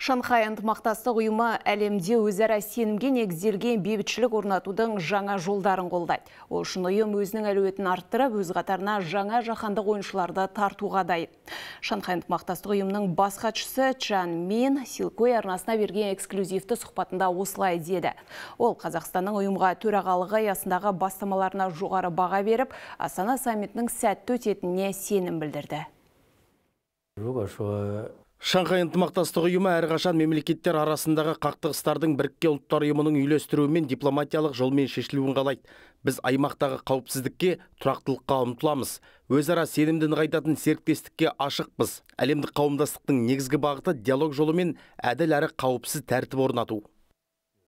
Шанхай ынтымақтастық ұйымы әлемде өзара сенімге негізделген бейбітшілік орнатудың жаңа жолдарын қолдайды. Ол үшін ұйым өзінің әлеуетін арттырып, өз қатарына жаңа жаһандық ойыншыларды тартуға дайын. Шанхай ынтымақтастық ұйымының бас хатшысы Чан Мин Силкой арнасына берген эксклюзивті сұхбатында осылай деді. Ол Қазақстанның ұйымға төрағалығы аясындағы бастамаларына жоғары баға беріп, Астана саммитінің сәтті өтетініне сенім білдірді шанхай ынтымақтастық ұйымы әрқашан мемлекеттер арасындағы қақтығыстардың бірікке ұлттар ұйымының үйлестіруімен дипломатиялық жолмен шешілуін қалайды біз аймақтағы қауіпсіздікке тұрақтылыққа ұмтыламыз өзара сенімді нығайтатын серіктестікке ашықпыз әлемдік қауымдастықтың негізгі бағыты диалог жолымен әділ әрі қауіпсіз тәртіп орнату